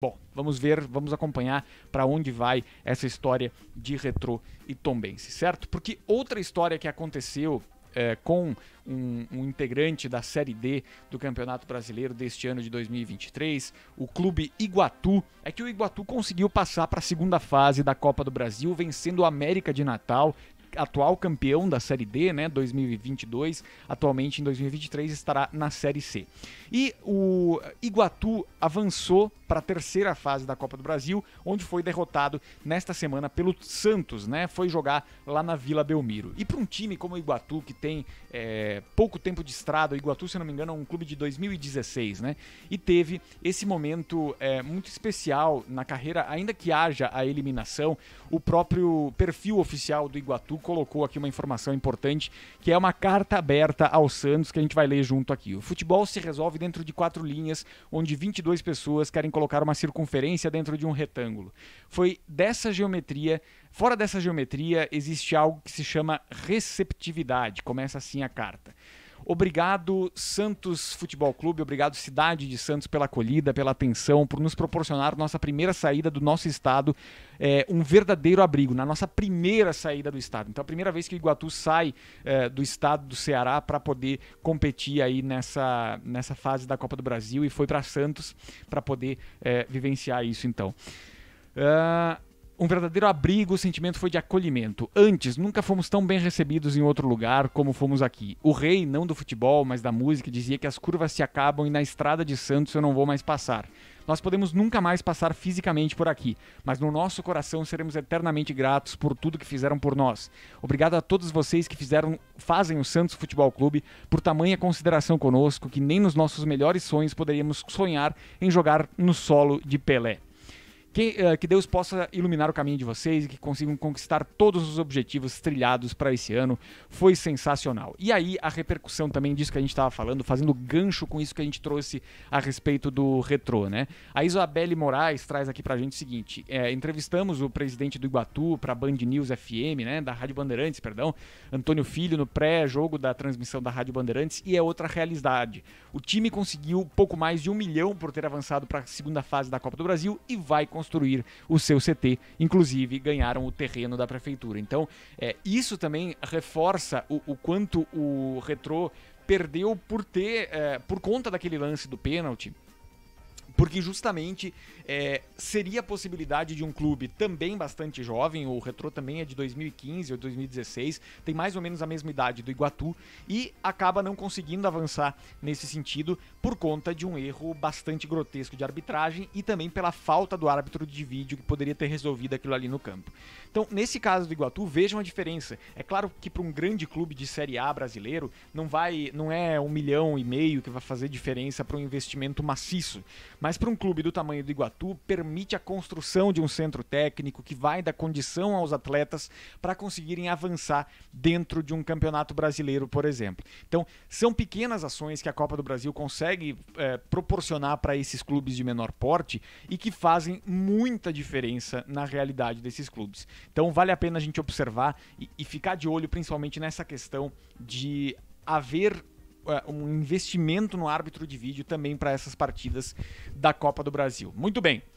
Bom, vamos ver, vamos acompanhar para onde vai essa história de Retro e Tombense, certo? Porque outra história que aconteceu é, com um, um, integrante da Série D do Campeonato Brasileiro deste ano de 2023, o clube Iguatu, é que o Iguatu conseguiu passar para a segunda fase da Copa do Brasil, vencendo o América de Natal, atual campeão da Série D, né, 2022, atualmente em 2023 estará na Série C. E o Iguatu avançou para a terceira fase da Copa do Brasil, onde foi derrotado nesta semana pelo Santos, né? Foi jogar lá na Vila Belmiro. E para um time como o Iguatu, que tem é, pouco tempo de estrada, o Iguatu, se não me engano, é um clube de 2016, né? E teve esse momento é, muito especial na carreira, ainda que haja a eliminação, o próprio perfil oficial do Iguatu colocou aqui uma informação importante, que é uma carta aberta ao Santos que a gente vai ler junto aqui. O futebol se resolve dentro de quatro linhas, onde 22 pessoas querem colocar uma circunferência dentro de um retângulo. Foi dessa geometria Fora dessa geometria, existe algo que se chama receptividade, começa assim a carta. Obrigado, Santos Futebol Clube, obrigado, cidade de Santos, pela acolhida, pela atenção, por nos proporcionar nossa primeira saída do nosso estado, é, um verdadeiro abrigo, na nossa primeira saída do estado. Então, é a primeira vez que o Iguatu sai é, do estado do Ceará para poder competir aí nessa, nessa fase da Copa do Brasil e foi para Santos para poder é, vivenciar isso, então. Uh, um verdadeiro abrigo, o sentimento foi de acolhimento. Antes, nunca fomos tão bem recebidos em outro lugar como fomos aqui. O rei, não do futebol, mas da música, dizia que as curvas se acabam e na estrada de Santos eu não vou mais passar. Nós podemos nunca mais passar fisicamente por aqui, mas no nosso coração seremos eternamente gratos por tudo que fizeram por nós. Obrigado a todos vocês que fizeram, fazem o Santos Futebol Clube por tamanha consideração conosco que nem nos nossos melhores sonhos poderíamos sonhar em jogar no solo de Pelé. Que, uh, eh, que Deus possa iluminar o caminho de vocês e que consigam conquistar todos os objetivos trilhados para esse ano. Foi sensacional. E aí, a repercussão também disso que a gente estava falando, fazendo gancho com isso que a gente trouxe a respeito do retrô, né? A Isabelle Moraes traz aqui para a gente o seguinte: é, entrevistamos o presidente do Iguatu para a Band News FM, né? Da Rádio Bandeirantes, perdão, Antônio Filho, no pré-jogo da transmissão da Rádio Bandeirantes, e é outra realidade. O time conseguiu pouco mais de um milhão por ter avançado para a segunda fase da Copa do Brasil e vai construir construir o seu CT, inclusive ganharam o terreno da prefeitura. Então, é, isso também reforça o, o quanto o Retrô perdeu por ter, é, por conta daquele lance do pênalti porque justamente é, seria a possibilidade de um clube também bastante jovem, o Retro também é de 2015 ou 2016, tem mais ou menos a mesma idade do Iguatu, e acaba não conseguindo avançar nesse sentido por conta de um erro bastante grotesco de arbitragem e também pela falta do árbitro de vídeo que poderia ter resolvido aquilo ali no campo. Então, nesse caso do Iguatu, vejam a diferença. É claro que para um grande clube de Série A brasileiro, não vai, não é um milhão e meio que vai fazer diferença para um investimento maciço, mas mas para um clube do tamanho do Iguatu, permite a construção de um centro técnico que vai dar condição aos atletas para conseguirem avançar dentro de um campeonato brasileiro, por exemplo. Então, são pequenas ações que a Copa do Brasil consegue é, proporcionar para esses clubes de menor porte e que fazem muita diferença na realidade desses clubes. Então, vale a pena a gente observar e, e ficar de olho, principalmente nessa questão de haver é, um investimento no árbitro de vídeo também para essas partidas da Copa do Brasil. Muito bem.